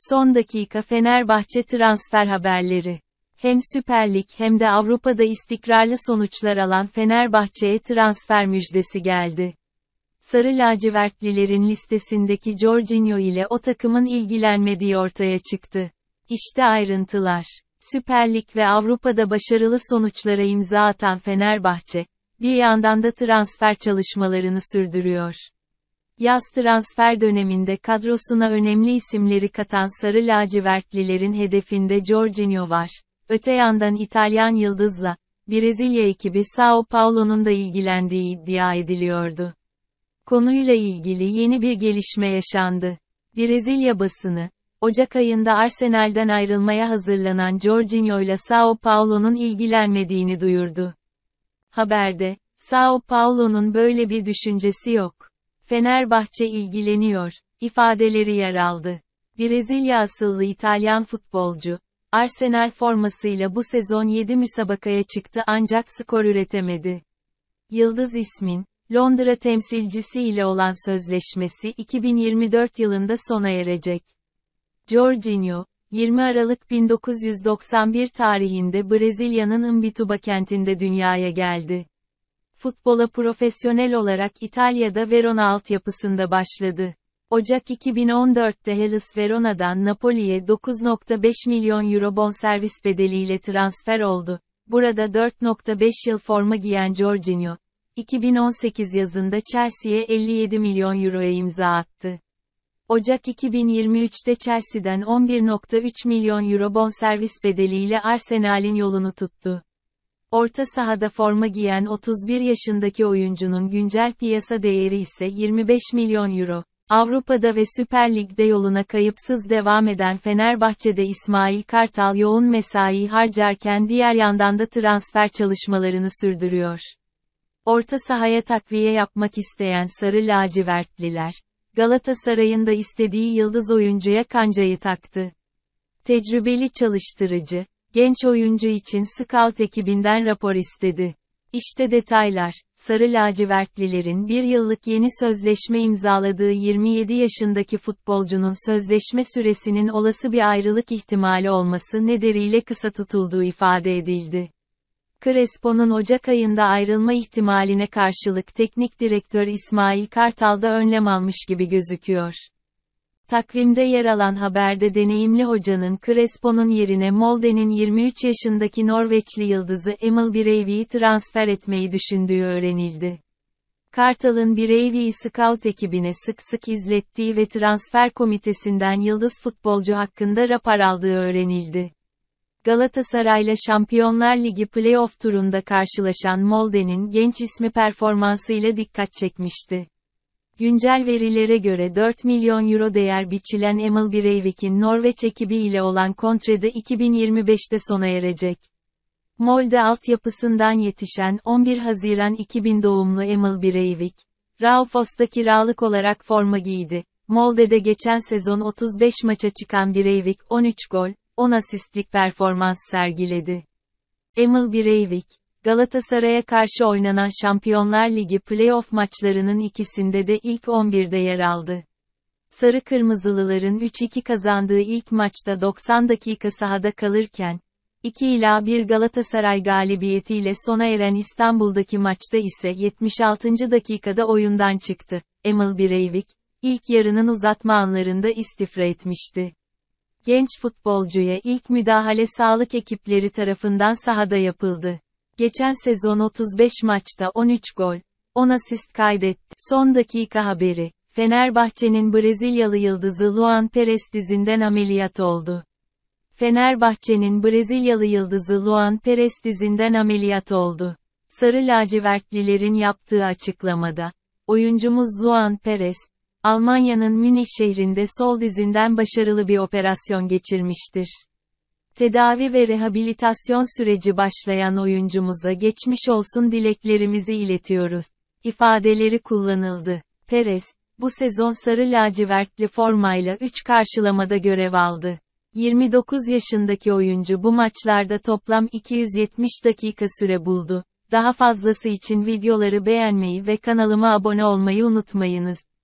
Son dakika Fenerbahçe transfer haberleri. Hem Süper Lig hem de Avrupa'da istikrarlı sonuçlar alan Fenerbahçe'ye transfer müjdesi geldi. Sarı lacivertlilerin listesindeki Jorginho ile o takımın ilgilenmediği ortaya çıktı. İşte ayrıntılar. Süper Lig ve Avrupa'da başarılı sonuçlara imza atan Fenerbahçe, bir yandan da transfer çalışmalarını sürdürüyor. Yaz transfer döneminde kadrosuna önemli isimleri katan Sarı Lacivertlilerin hedefinde Jorginho var. Öte yandan İtalyan Yıldız'la, Brezilya ekibi Sao Paulo'nun da ilgilendiği iddia ediliyordu. Konuyla ilgili yeni bir gelişme yaşandı. Brezilya basını, Ocak ayında Arsenal'den ayrılmaya hazırlanan Jorginho ile Sao Paulo'nun ilgilenmediğini duyurdu. Haberde, Sao Paulo'nun böyle bir düşüncesi yok. Fenerbahçe ilgileniyor, ifadeleri yer aldı. Brezilya asıllı İtalyan futbolcu, Arsenal formasıyla bu sezon 7 müsabakaya çıktı ancak skor üretemedi. Yıldız ismin, Londra temsilcisi ile olan sözleşmesi 2024 yılında sona erecek. Jorginho, 20 Aralık 1991 tarihinde Brezilya'nın Imbituba kentinde dünyaya geldi futbola profesyonel olarak İtalya'da Verona altyapısında başladı. Ocak 2014'te Hellas Verona'dan Napoli'ye 9.5 milyon euro bonservis bedeliyle transfer oldu. Burada 4.5 yıl forma giyen Jorginho, 2018 yazında Chelsea'ye 57 milyon euroya imza attı. Ocak 2023'te Chelsea'den 11.3 milyon euro bonservis bedeliyle Arsenal'in yolunu tuttu. Orta sahada forma giyen 31 yaşındaki oyuncunun güncel piyasa değeri ise 25 milyon euro. Avrupa'da ve Süper Lig'de yoluna kayıpsız devam eden Fenerbahçe'de İsmail Kartal yoğun mesai harcarken diğer yandan da transfer çalışmalarını sürdürüyor. Orta sahaya takviye yapmak isteyen Sarı Lacivertliler, Galatasaray'ın da istediği yıldız oyuncuya kancayı taktı. Tecrübeli çalıştırıcı, genç oyuncu için scout ekibinden rapor istedi. İşte detaylar, Sarı Lacivertlilerin bir yıllık yeni sözleşme imzaladığı 27 yaşındaki futbolcunun sözleşme süresinin olası bir ayrılık ihtimali olması nedeniyle kısa tutulduğu ifade edildi. Crespo'nun Ocak ayında ayrılma ihtimaline karşılık teknik direktör İsmail Kartal da önlem almış gibi gözüküyor. Takvimde yer alan haberde deneyimli hocanın Crespo'nun yerine Molde'nin 23 yaşındaki Norveçli yıldızı Emil Breivik'i transfer etmeyi düşündüğü öğrenildi. Kartal'ın Breivik'i scout ekibine sık sık izlettiği ve transfer komitesinden yıldız futbolcu hakkında rapor aldığı öğrenildi. Galatasaray'la Şampiyonlar Ligi playoff turunda karşılaşan Molde'nin genç ismi performansıyla dikkat çekmişti. Güncel verilere göre 4 milyon euro değer biçilen Emil Breivik'in Norveç ekibi ile olan kontrede 2025'te sona erecek. Molde altyapısından yetişen 11 Haziran 2000 doğumlu Emil Breivik, Raufoss'ta kiralık olarak forma giydi. Molde'de geçen sezon 35 maça çıkan Breivik 13 gol, 10 asistlik performans sergiledi. Emil Breivik, Galatasaray'a karşı oynanan Şampiyonlar Ligi playoff maçlarının ikisinde de ilk 11'de yer aldı. Sarı Kırmızılıların 3-2 kazandığı ilk maçta 90 dakika sahada kalırken, 2 ila 1 Galatasaray galibiyetiyle sona eren İstanbul'daki maçta ise 76. dakikada oyundan çıktı. Emil Breivik, ilk yarının uzatma anlarında istifre etmişti. Genç futbolcuya ilk müdahale sağlık ekipleri tarafından sahada yapıldı. Geçen sezon 35 maçta 13 gol, 10 asist kaydetti. Son dakika haberi. Fenerbahçe'nin Brezilyalı yıldızı Luan Perez dizinden ameliyat oldu. Fenerbahçe'nin Brezilyalı yıldızı Luan Perez dizinden ameliyat oldu. Sarı lacivertlilerin yaptığı açıklamada, oyuncumuz Luan Perez, Almanya'nın Münih şehrinde sol dizinden başarılı bir operasyon geçirmiştir. Tedavi ve rehabilitasyon süreci başlayan oyuncumuza geçmiş olsun dileklerimizi iletiyoruz. İfadeleri kullanıldı. Perez, bu sezon sarı lacivertli formayla 3 karşılamada görev aldı. 29 yaşındaki oyuncu bu maçlarda toplam 270 dakika süre buldu. Daha fazlası için videoları beğenmeyi ve kanalıma abone olmayı unutmayınız.